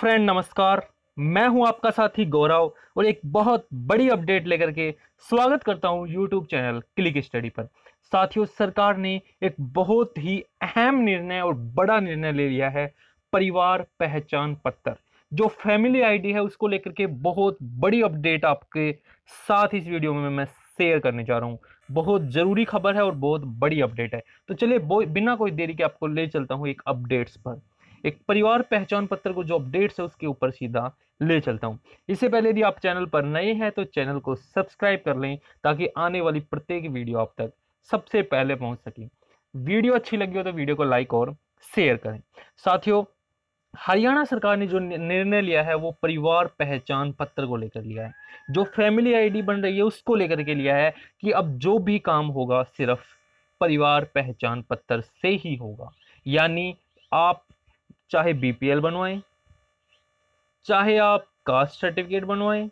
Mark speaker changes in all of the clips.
Speaker 1: friend नमस्कार मैं हूं आपका साथी गौरव और एक बहुत बड़ी अपडेट लेकर के स्वागत करता हूं यूट्यूब चैनल क्लिक स्टडी पर साथियों सरकार ने एक बहुत ही अहम निर्णय और बड़ा निर्णय ले लिया है परिवार पहचान पत्र जो फैमिली आईडी है उसको लेकर के बहुत बड़ी अपडेट आपके साथ इस वीडियो में मैं शेयर करने जा रहा हूँ बहुत ज़रूरी खबर है और बहुत बड़ी अपडेट है तो चलिए बिना कोई देरी के आपको ले चलता हूँ एक अपडेट्स पर एक परिवार पहचान पत्र को जो अपडेट्स है उसके ऊपर सीधा ले चलता हूँ इससे पहले यदि आप चैनल पर नए हैं तो चैनल को सब्सक्राइब कर लें ताकि आने वाली प्रत्येक वीडियो आप तक सबसे पहले पहुँच सके वीडियो अच्छी लगी हो तो वीडियो को लाइक और शेयर करें साथियों हरियाणा सरकार ने जो निर्णय लिया है वो परिवार पहचान पत्र को लेकर लिया है जो फैमिली आईडी बन रही है उसको लेकर के लिया है कि अब जो भी काम होगा सिर्फ परिवार पहचान पत्र से ही होगा यानी आप चाहे बीपीएल बनवाएं चाहे आप कास्ट सर्टिफिकेट बनवाएं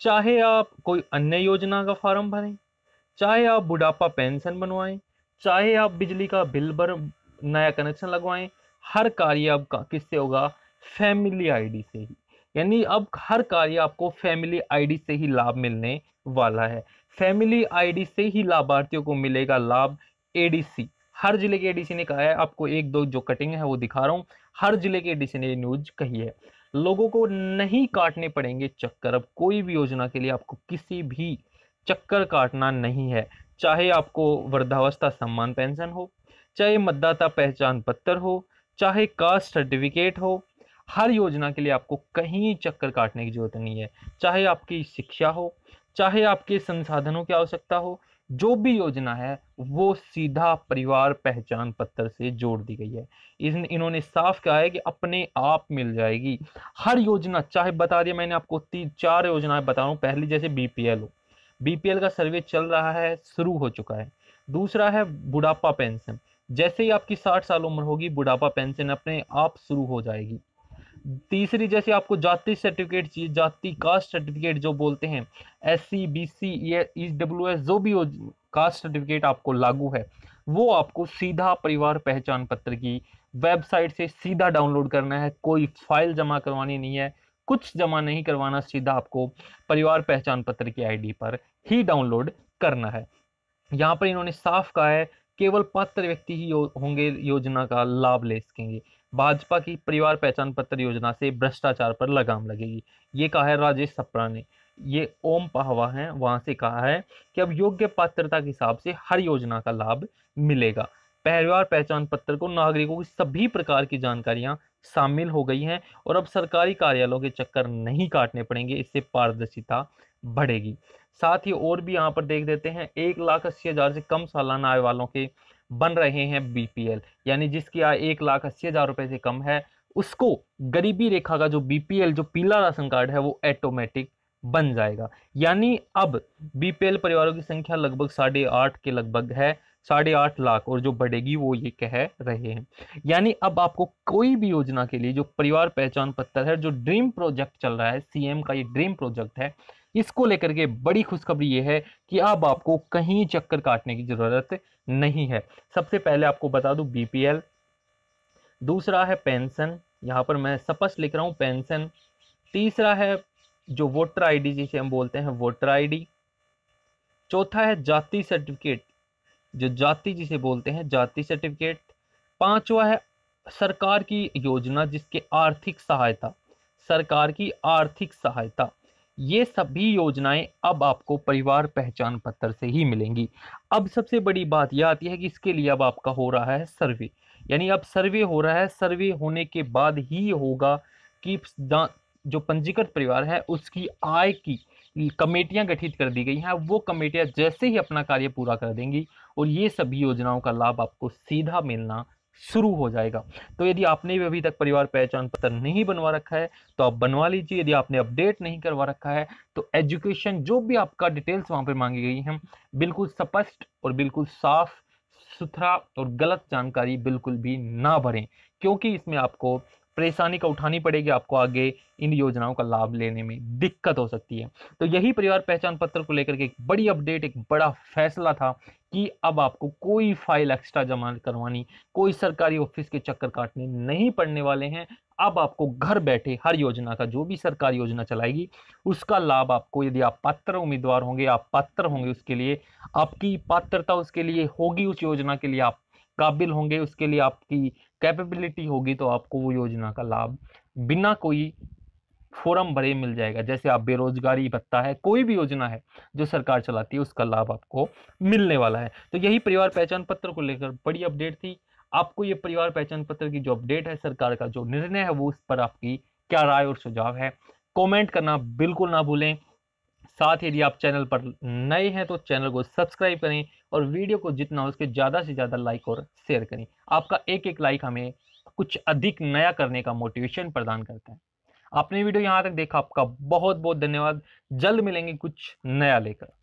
Speaker 1: चाहे आप कोई अन्य योजना का फॉर्म भरें चाहे आप बुढ़ापा पेंशन बनवाएं चाहे आप बिजली का बिल भर नया कनेक्शन लगवाएं हर कार्य आपका किससे होगा फैमिली आईडी से ही यानी अब हर कार्य आपको फैमिली आईडी से ही लाभ मिलने वाला है फैमिली आईडी से ही लाभार्थियों को मिलेगा लाभ एडीसी हर जिले के एडीसी ने कहा है आपको एक दो जो कटिंग है वो दिखा रहा हूँ हर जिले के एडीसी ने न्यूज कही है लोगों को नहीं काटने पड़ेंगे चक्कर अब कोई भी योजना के लिए आपको किसी भी चक्कर काटना नहीं है चाहे आपको वृद्धावस्था सम्मान पेंशन हो चाहे मतदाता पहचान पत्र हो चाहे कास्ट सर्टिफिकेट हो हर योजना के लिए आपको कहीं चक्कर काटने की जरूरत नहीं है चाहे आपकी शिक्षा हो चाहे आपके संसाधनों की आवश्यकता हो जो भी योजना है वो सीधा परिवार पहचान पत्र से जोड़ दी गई है इस इन्होंने साफ कहा है कि अपने आप मिल जाएगी हर योजना चाहे बता दिया मैंने आपको तीन चार योजनाएं बता रहा हूँ पहली जैसे बीपीएल हो बीपीएल का सर्वे चल रहा है शुरू हो चुका है दूसरा है बुढ़ापा पेंशन जैसे ही आपकी साठ साल उम्र होगी बुढ़ापा पेंशन अपने आप शुरू हो जाएगी तीसरी जैसे आपको जाति सर्टिफिकेट चाहिए जाति कास्ट सर्टिफिकेट जो बोलते हैं S C B C E W S जो भी हो कास्ट सर्टिफिकेट आपको लागू है वो आपको सीधा परिवार पहचान पत्र की वेबसाइट से सीधा डाउनलोड करना है कोई फाइल जमा करवानी नहीं है कुछ जमा नहीं करवाना सीधा आपको परिवार पहचान पत्र की आईडी पर ही डाउनलोड करना है यहाँ पर इन्होंने साफ कहा है केवल पात्र व्यक्ति ही होंगे योजना का लाभ ले सकेंगे भाजपा की परिवार पहचान पत्र योजना से भ्रष्टाचार पर लगाम लगेगी ये कहा है राजेश सप्रा ने ये ओम पहवा है वहां से कहा है कि अब योग्य पात्रता के हिसाब से हर योजना का लाभ मिलेगा परिवार पहचान पत्र को नागरिकों की सभी प्रकार की जानकारियां शामिल हो गई हैं और अब सरकारी कार्यालयों के चक्कर नहीं काटने पड़ेंगे इससे पारदर्शिता बढ़ेगी साथ ही और भी यहाँ पर देख देते हैं एक लाख अस्सी हज़ार से कम सालाना आय वालों के बन रहे हैं बीपीएल यानी जिसकी आय एक लाख अस्सी हज़ार रुपये से कम है उसको गरीबी रेखा का जो बीपीएल जो पीला राशन कार्ड है वो ऐटोमेटिक बन जाएगा यानी अब बीपीएल परिवारों की संख्या लगभग साढ़े आठ के लगभग है साढ़े आठ लाख और जो बढ़ेगी वो ये कह रहे हैं यानी अब आपको कोई भी योजना के लिए जो परिवार पहचान पत्र है जो ड्रीम प्रोजेक्ट चल रहा है सीएम का ये ड्रीम प्रोजेक्ट है इसको लेकर के बड़ी खुशखबरी ये है कि अब आपको कहीं चक्कर काटने की ज़रूरत नहीं है सबसे पहले आपको बता दूँ बी दूसरा है पेंशन यहाँ पर मैं स्पष्ट लिख रहा हूँ पेंशन तीसरा है जो वोटर आईडी जिसे हम बोलते हैं वोटर आईडी चौथा है जाति सर्टिफिकेट जो जाति जिसे बोलते हैं जाति सर्टिफिकेट पांचवा है सरकार की योजना जिसके आर्थिक सहायता सरकार की आर्थिक सहायता ये सभी योजनाएं अब आपको परिवार पहचान पत्र से ही मिलेंगी अब सबसे बड़ी बात यह आती है कि इसके लिए अब आपका हो रहा है सर्वे यानी अब सर्वे हो रहा है सर्वे होने के बाद ही होगा कि जो पंजीकृत परिवार है उसकी आय की कमेटियां गठित कर दी गई हैं वो कमेटियां जैसे ही अपना कार्य पूरा कर देंगी और ये सभी योजनाओं का लाभ आपको सीधा मिलना शुरू हो जाएगा तो यदि आपने भी अभी तक परिवार पहचान पत्र नहीं बनवा रखा है तो आप बनवा लीजिए यदि आपने अपडेट नहीं करवा रखा है तो एजुकेशन जो भी आपका डिटेल्स वहाँ पर मांगी गई हैं बिल्कुल स्पष्ट और बिल्कुल साफ सुथरा और गलत जानकारी बिल्कुल भी ना भरें क्योंकि इसमें आपको परेशानी का उठानी पड़ेगी आपको आगे इन योजनाओं का लाभ लेने में दिक्कत हो सकती है तो यही परिवार पहचान पत्र को लेकर के एक बड़ी अपडेट एक बड़ा फैसला था कि अब आपको कोई फाइल एक्स्ट्रा जमा करवानी कोई सरकारी ऑफिस के चक्कर काटने नहीं पड़ने वाले हैं अब आपको घर बैठे हर योजना का जो भी सरकार योजना चलाएगी उसका लाभ आपको यदि आप पात्र उम्मीदवार होंगे आप पात्र होंगे उसके लिए आपकी पात्रता उसके लिए होगी उस योजना के लिए आप काबिल होंगे उसके लिए आपकी कैपेबिलिटी होगी तो आपको वो योजना का लाभ बिना कोई फॉरम भरे मिल जाएगा जैसे आप बेरोजगारी भत्ता है कोई भी योजना है जो सरकार चलाती है उसका लाभ आपको मिलने वाला है तो यही परिवार पहचान पत्र को लेकर बड़ी अपडेट थी आपको ये परिवार पहचान पत्र की जो अपडेट है सरकार का जो निर्णय है वो उस पर आपकी क्या राय और सुझाव है कमेंट करना बिल्कुल ना भूलें साथ ही यदि आप चैनल पर नए हैं तो चैनल को सब्सक्राइब करें और वीडियो को जितना हो उसके ज़्यादा से ज़्यादा लाइक और शेयर करें आपका एक एक लाइक हमें कुछ अधिक नया करने का मोटिवेशन प्रदान करता है आपने वीडियो यहाँ तक देखा आपका बहुत बहुत धन्यवाद जल्द मिलेंगे कुछ नया लेकर